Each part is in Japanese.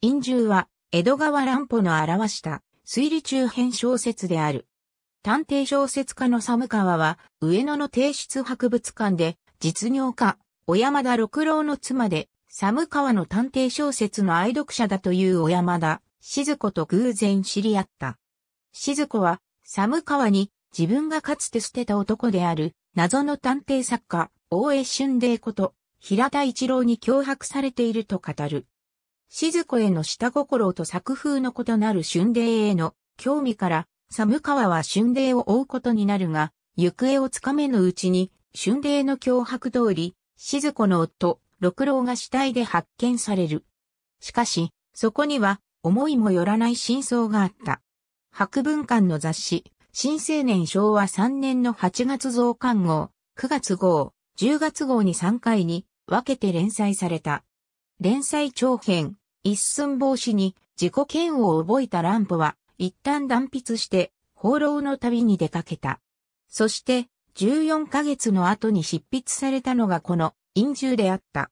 陰獣は、江戸川乱歩の表した推理中編小説である。探偵小説家の寒川は、上野の帝室博物館で、実業家、小山田六郎の妻で、寒川の探偵小説の愛読者だという小山田、静子と偶然知り合った。静子は、寒川に、自分がかつて捨てた男である、謎の探偵作家、大江春霊こと、平田一郎に脅迫されていると語る。静子への下心と作風の異なる春麗への興味から、寒川は春麗を追うことになるが、行方をつかめぬうちに、春麗の脅迫通り、静子の夫、六郎が死体で発見される。しかし、そこには、思いもよらない真相があった。博文館の雑誌、新青年昭和3年の8月増刊号、9月号、10月号に3回に分けて連載された。連載長編、一寸法師に自己嫌悪を覚えた乱歩は、一旦断筆して、放浪の旅に出かけた。そして、14ヶ月の後に執筆されたのがこの、陰獣であった。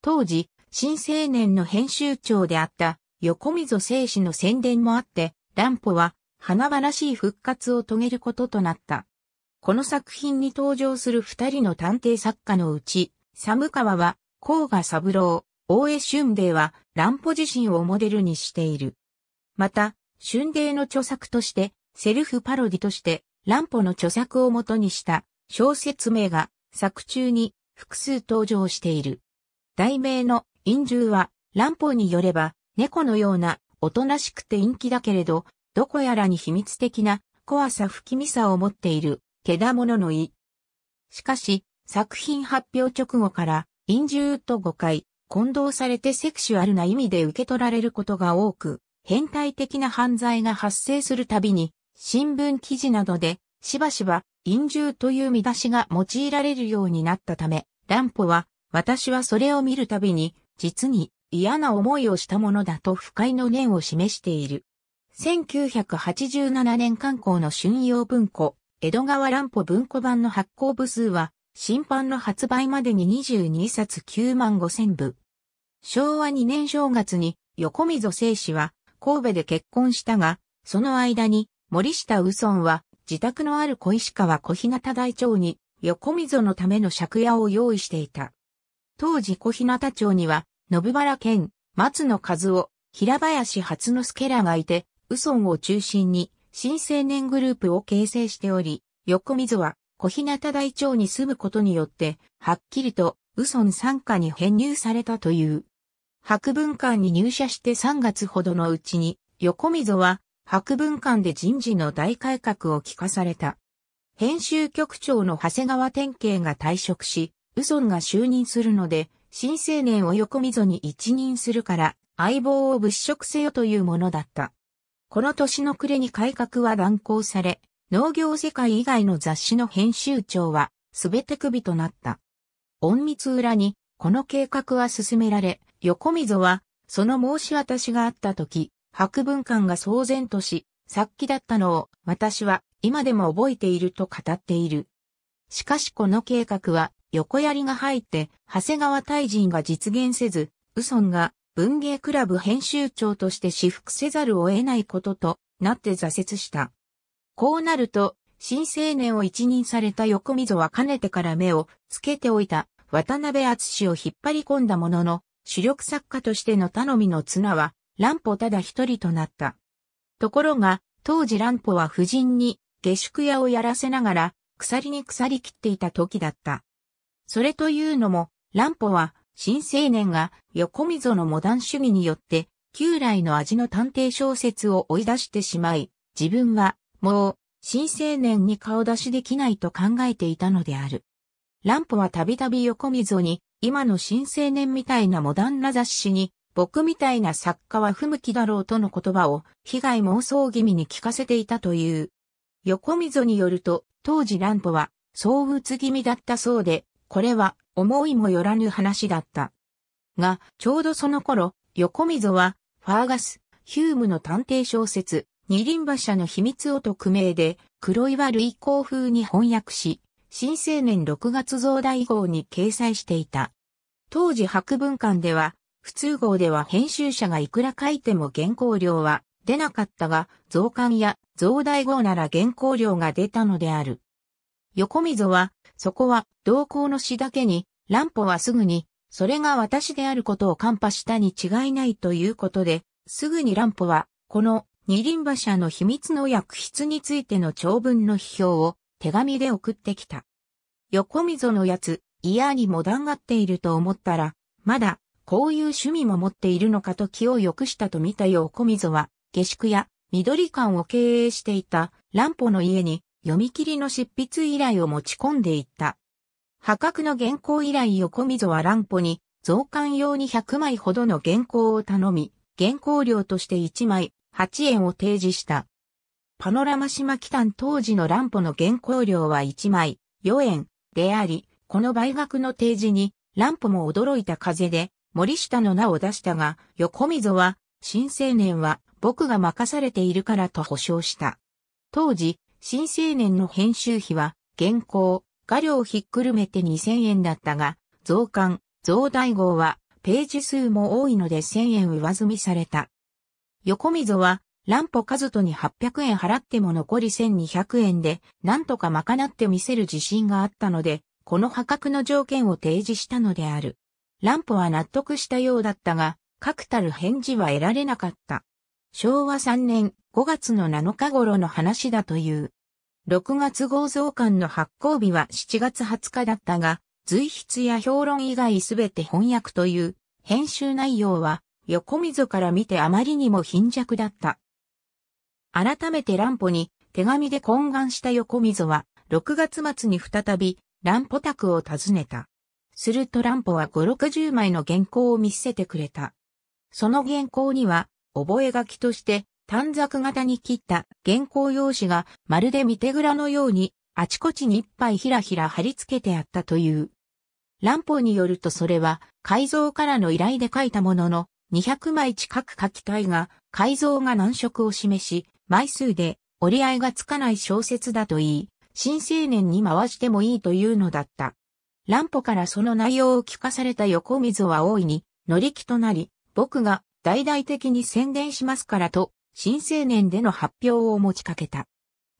当時、新青年の編集長であった横溝正史の宣伝もあって、乱歩は華々しい復活を遂げることとなった。この作品に登場する二人の探偵作家のうち、寒川は、甲賀三郎、大江春泥は、乱歩自身をモデルにしている。また、春泥の著作として、セルフパロディとして、乱歩の著作をもとにした小説名が作中に複数登場している。題名の陰獣は乱歩によれば猫のようなおとなしくて陰気だけれど、どこやらに秘密的な怖さ不気味さを持っている、けだものの意。しかし、作品発表直後から陰獣と誤解、混同されてセクシュアルな意味で受け取られることが多く、変態的な犯罪が発生するたびに、新聞記事などで、しばしば、陰獣という見出しが用いられるようになったため、乱歩は、私はそれを見るたびに、実に嫌な思いをしたものだと不快の念を示している。1987年刊行の春陽文庫、江戸川乱歩文庫版の発行部数は新版の発売までに22冊9万5千部。昭和2年正月に横溝正史は神戸で結婚したが、その間に森下右村は自宅のある小石川小日向台町に横溝のための借家を用意していた。当時小日向町には信原県松野和夫、平林初之助らがいて、右村を中心に新青年グループを形成しており、横溝は小日向大町に住むことによって、はっきりと、ウソン参加に編入されたという。博文館に入社して3月ほどのうちに、横溝は、博文館で人事の大改革を聞かされた。編集局長の長谷川典慶が退職し、ウソンが就任するので、新青年を横溝に一任するから、相棒を物色せよというものだった。この年の暮れに改革は断行され、農業世界以外の雑誌の編集長は、すべて首となった。隠密裏に、この計画は進められ、横溝は、その申し渡しがあった時、博文館が騒然とし、殺気だったのを、私は、今でも覚えていると語っている。しかしこの計画は、横槍が入って、長谷川大臣が実現せず、ウソンが、文芸クラブ編集長として私服せざるを得ないこととなって挫折した。こうなると、新青年を一任された横溝はかねてから目をつけておいた渡辺厚を引っ張り込んだものの、主力作家としての頼みの綱は、乱歩ただ一人となった。ところが、当時乱歩は夫人に下宿屋をやらせながら、鎖に腐り切っていた時だった。それというのも、乱歩は、新青年が横溝のモダン主義によって、旧来の味の探偵小説を追い出してしまい、自分はもう、新青年に顔出しできないと考えていたのである。ランはたびたび横溝に、今の新青年みたいなモダンな雑誌に、僕みたいな作家は不向きだろうとの言葉を、被害妄想気味に聞かせていたという。横溝によると、当時ランは、そうつ気味だったそうで、これは思いもよらぬ話だった。が、ちょうどその頃、横溝は、ファーガス、ヒュームの探偵小説、二輪馬車の秘密をと命名で、黒岩類行風に翻訳し、新青年6月増大号に掲載していた。当時博文館では、普通号では編集者がいくら書いても原稿料は出なかったが、増刊や増大号なら原稿料が出たのである。横溝は、そこは同行の詩だけに、乱歩はすぐに、それが私であることを看破したに違いないということで、すぐに乱歩は、この二輪馬車の秘密の薬筆についての長文の批評を手紙で送ってきた。横溝のやつ、嫌にモダンがっていると思ったら、まだ、こういう趣味も持っているのかと気を良くしたと見た横溝は、下宿や緑館を経営していた乱歩の家に読み切りの執筆依頼を持ち込んでいった。破格の原稿依頼横溝は乱歩に増刊用に100枚ほどの原稿を頼み、原稿料として1枚8円を提示した。パノラマ島北端当時の乱歩の原稿料は1枚4円であり、この倍額の提示に乱歩も驚いた風で森下の名を出したが、横溝は新青年は僕が任されているからと保証した。当時、新青年の編集費は原稿、画料をひっくるめて2000円だったが、増刊、増大号はページ数も多いので1000円上積みされた。横溝は、乱歩和人に800円払っても残り1200円で、なんとか賄ってみせる自信があったので、この破格の条件を提示したのである。乱歩は納得したようだったが、確たる返事は得られなかった。昭和3年5月の7日頃の話だという。6月号増刊の発行日は7月20日だったが、随筆や評論以外すべて翻訳という、編集内容は横溝から見てあまりにも貧弱だった。改めて乱歩に手紙で懇願した横溝は、6月末に再び乱歩宅を訪ねた。すると乱歩は5、60枚の原稿を見せてくれた。その原稿には、覚書として短冊型に切った原稿用紙がまるで見てぐらのようにあちこちに一杯ひらひら貼り付けてあったという。乱歩によるとそれは改造からの依頼で書いたものの、200枚近く書きたいが、改造が難色を示し、枚数で折り合いがつかない小説だと言い、新青年に回してもいいというのだった。乱歩からその内容を聞かされた横溝は大いに乗り気となり、僕が大々的に宣伝しますからと、新青年での発表を持ちかけた。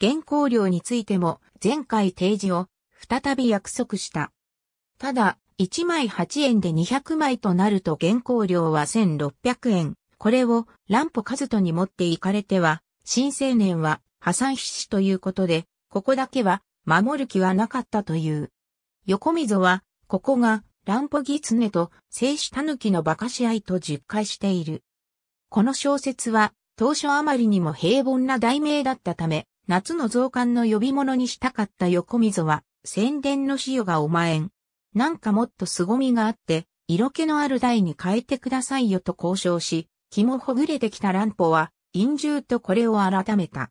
原稿料についても前回提示を再び約束した。ただ、1枚8円で200枚となると原稿料は1600円。これを乱歩和人に持っていかれては、新青年は破産必至ということで、ここだけは守る気はなかったという。横溝は、ここが乱歩ギツネと静止狸の馬鹿し合いと実会している。この小説は、当初あまりにも平凡な題名だったため、夏の増刊の呼び物にしたかった横溝は、宣伝の使用がおまえん、なんかもっと凄みがあって、色気のある台に変えてくださいよと交渉し、気もほぐれてきた乱歩は、陰獣とこれを改めた。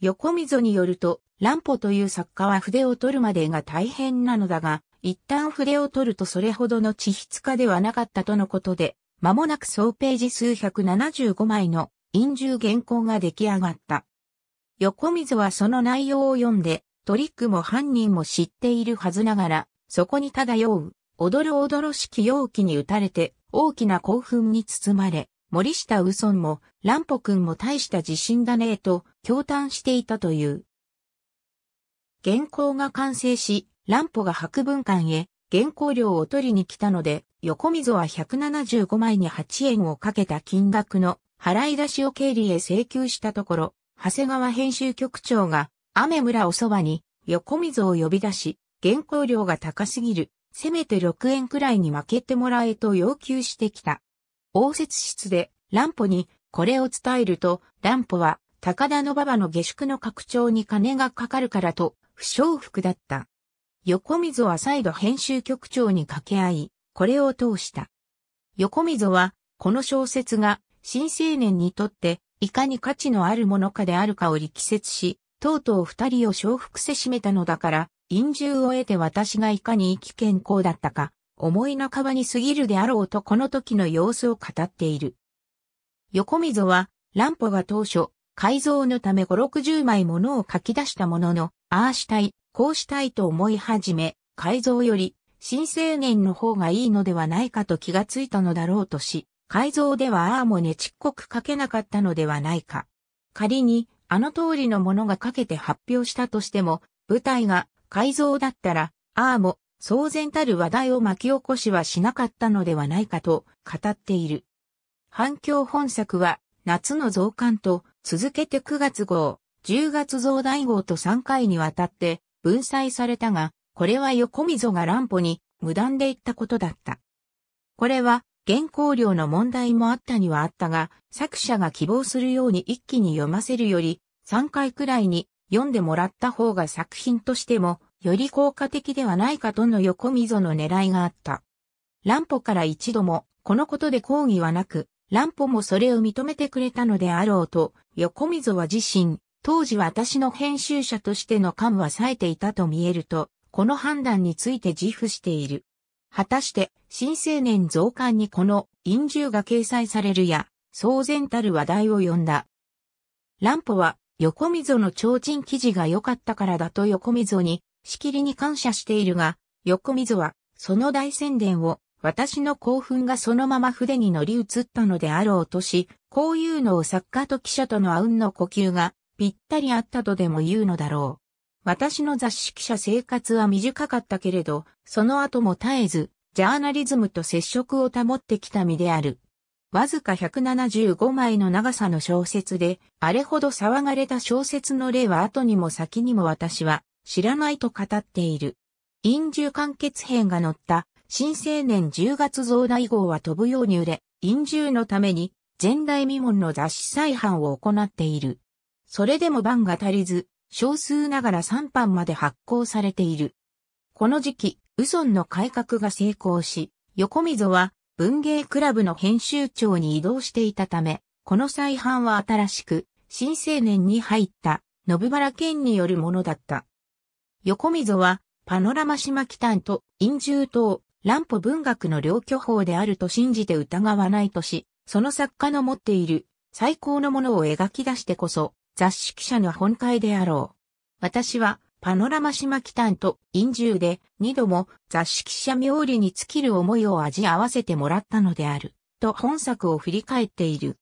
横溝によると、乱歩という作家は筆を取るまでが大変なのだが、一旦筆を取るとそれほどの地筆家ではなかったとのことで、間もなく総ページ数175枚の陰獣原稿が出来上がった。横溝はその内容を読んで、トリックも犯人も知っているはずながら、そこに漂う、踊る踊る式容しきに打たれて、大きな興奮に包まれ、森下右村も、乱歩君も大した自信だねえと、驚嘆していたという。原稿が完成し、乱歩が博文館へ、原稿料を取りに来たので、横溝は175枚に8円をかけた金額の払い出しを経理へ請求したところ、長谷川編集局長が、雨村おそばに、横溝を呼び出し、原稿料が高すぎる、せめて6円くらいに負けてもらえと要求してきた。応接室で、乱歩にこれを伝えると、乱歩は、高田の馬場の下宿の拡張に金がかかるからと、不祥服だった。横溝は再度編集局長に掛け合い、これを通した。横溝は、この小説が、新青年にとって、いかに価値のあるものかであるかを力説し、とうとう二人を承服せしめたのだから、陰獣を得て私がいかに生き健康だったか、思い半ばに過ぎるであろうとこの時の様子を語っている。横溝は、乱歩が当初、改造のため5、60枚ものを書き出したものの、ああしたい、こうしたいと思い始め、改造より、新青年の方がいいのではないかと気がついたのだろうとし、改造ではああもねちっこく書けなかったのではないか。仮に、あの通りのものが書けて発表したとしても、舞台が改造だったら、ああも、騒然たる話題を巻き起こしはしなかったのではないかと語っている。反響本作は、夏の増刊と、続けて9月号、10月増大号と3回にわたって分載されたが、これは横溝が乱歩に無断で言ったことだった。これは、原稿料の問題もあったにはあったが、作者が希望するように一気に読ませるより、3回くらいに読んでもらった方が作品としてもより効果的ではないかとの横溝の狙いがあった。乱歩から一度もこのことで抗議はなく、乱歩もそれを認めてくれたのであろうと、横溝は自身、当時私の編集者としての感は冴えていたと見えると、この判断について自負している。果たして、新青年増刊にこの、陰獣が掲載されるや、騒然たる話題を呼んだ。乱歩は、横溝の提灯記事が良かったからだと横溝に、しきりに感謝しているが、横溝は、その大宣伝を、私の興奮がそのまま筆に乗り移ったのであろうとし、こういうのを作家と記者とのあうんの呼吸が、ぴったりあったとでも言うのだろう。私の雑誌記者生活は短かったけれど、その後も絶えず、ジャーナリズムと接触を保ってきた身である。わずか175枚の長さの小説で、あれほど騒がれた小説の例は後にも先にも私は知らないと語っている。陰獣完結編が載った新青年10月増大号は飛ぶように売れ、陰獣のために前代未聞の雑誌再販を行っている。それでも番が足りず、少数ながら3版まで発行されている。この時期、ウソンの改革が成功し、横溝は文芸クラブの編集長に移動していたため、この再版は新しく、新青年に入った、信原健によるものだった。横溝は、パノラマ島北端と、陰獣島、乱歩文学の両巨峰であると信じて疑わないとし、その作家の持っている、最高のものを描き出してこそ、雑誌記者の本会であろう。私は、パノラマ島北端と陰獣で二度も雑誌記者冥利に尽きる思いを味合わせてもらったのである、と本作を振り返っている。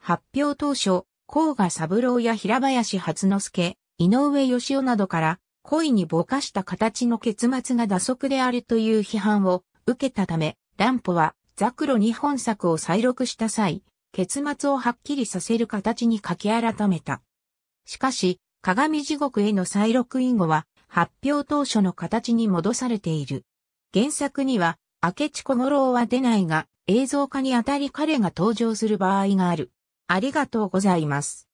発表当初、甲賀三郎や平林初之助、井上義雄などから恋にぼかした形の結末が打足であるという批判を受けたため、乱歩はザクロに本作を再録した際、結末をはっきりさせる形に書き改めた。しかし、鏡地獄への再録以後は、発表当初の形に戻されている。原作には、明智小五郎は出ないが、映像化にあたり彼が登場する場合がある。ありがとうございます。